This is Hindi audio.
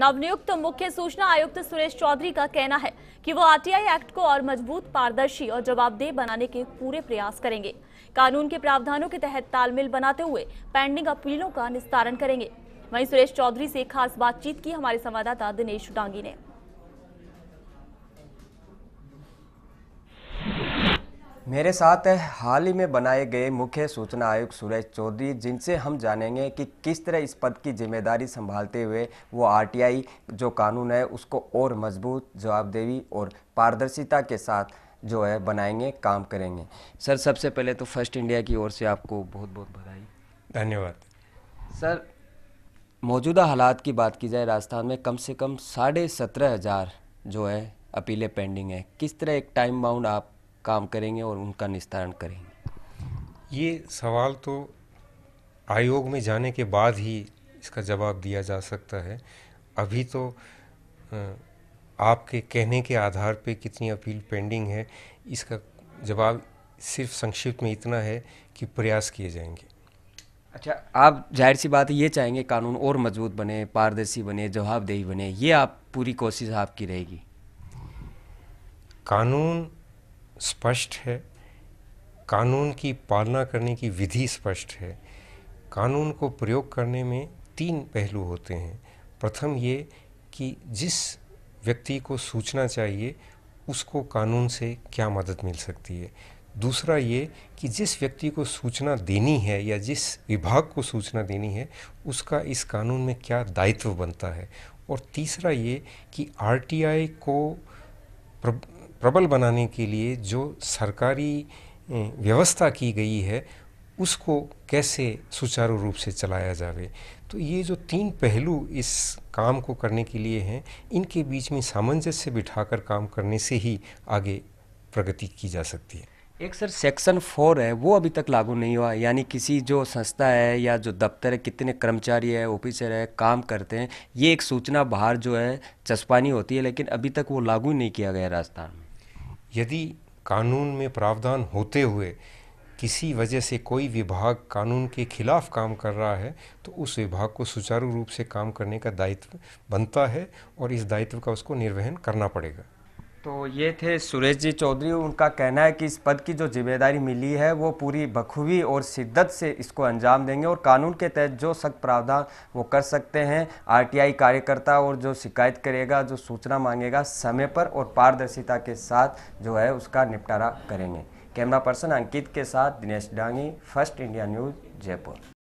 नवनियुक्त मुख्य सूचना आयुक्त सुरेश चौधरी का कहना है कि वो आरटीआई एक्ट को और मजबूत पारदर्शी और जवाबदेह बनाने के पूरे प्रयास करेंगे कानून के प्रावधानों के तहत तालमेल बनाते हुए पेंडिंग अपीलों का निस्तारण करेंगे वहीं सुरेश चौधरी से खास बातचीत की हमारे संवाददाता दिनेश डांगी ने मेरे साथ हाल ही में बनाए गए मुख्य सूचना आयुक्त सुरेश चौधरी जिनसे हम जानेंगे कि किस तरह इस पद की जिम्मेदारी संभालते हुए वो आरटीआई जो कानून है उसको और मजबूत जवाबदेही और पारदर्शिता के साथ जो है बनाएंगे काम करेंगे सर सबसे पहले तो फर्स्ट इंडिया की ओर से आपको बहुत बहुत बधाई धन्यवाद सर मौजूदा हालात की बात की जाए राजस्थान में कम से कम साढ़े सत्रह हज़ार जो है अपीलें पेंडिंग है किस तरह एक टाइम बाउंड आप काम करेंगे और उनका निस्तारण करेंगे ये सवाल तो आयोग में जाने के बाद ही इसका जवाब दिया जा सकता है अभी तो आपके कहने के आधार पे कितनी अपील पेंडिंग है इसका जवाब सिर्फ संक्षिप्त में इतना है कि प्रयास किए जाएंगे अच्छा आप जाहिर सी बात ये चाहेंगे कानून और मजबूत बने पारदर्शी बने जवाबदेही बने ये आप पूरी कोशिश आपकी रहेगी कानून स्पष्ट है कानून की पालना करने की विधि स्पष्ट है कानून को प्रयोग करने में तीन पहलू होते हैं प्रथम ये कि जिस व्यक्ति को सूचना चाहिए उसको कानून से क्या मदद मिल सकती है दूसरा ये कि जिस व्यक्ति को सूचना देनी है या जिस विभाग को सूचना देनी है उसका इस कानून में क्या दायित्व बनता है और तीसरा ये कि आरटीआई को प्रबल बनाने के लिए जो सरकारी व्यवस्था की गई है उसको कैसे सुचारू रूप से चलाया जावे तो ये जो तीन पहलू इस काम को करने के लिए हैं इनके बीच में सामंजस्य बिठाकर काम करने से ही आगे प्रगति की जा सकती है एक सर सेक्शन फोर है वो अभी तक लागू नहीं हुआ यानी किसी जो संस्था है या जो दफ्तर है कितने कर्मचारी है ऑफिसर है काम करते हैं ये एक सूचना बाहर जो है चस्पानी होती है लेकिन अभी तक वो लागू नहीं किया गया राजस्थान में यदि कानून में प्रावधान होते हुए किसी वजह से कोई विभाग कानून के खिलाफ काम कर रहा है तो उस विभाग को सुचारू रूप से काम करने का दायित्व बनता है और इस दायित्व का उसको निर्वहन करना पड़ेगा तो ये थे सुरेश जी चौधरी उनका कहना है कि इस पद की जो जिम्मेदारी मिली है वो पूरी बखूबी और शिद्दत से इसको अंजाम देंगे और कानून के तहत जो सख्त प्रावधान वो कर सकते हैं आरटीआई कार्यकर्ता और जो शिकायत करेगा जो सूचना मांगेगा समय पर और पारदर्शिता के साथ जो है उसका निपटारा करेंगे कैमरा पर्सन अंकित के साथ Dinesh Dangi First India News Jaipur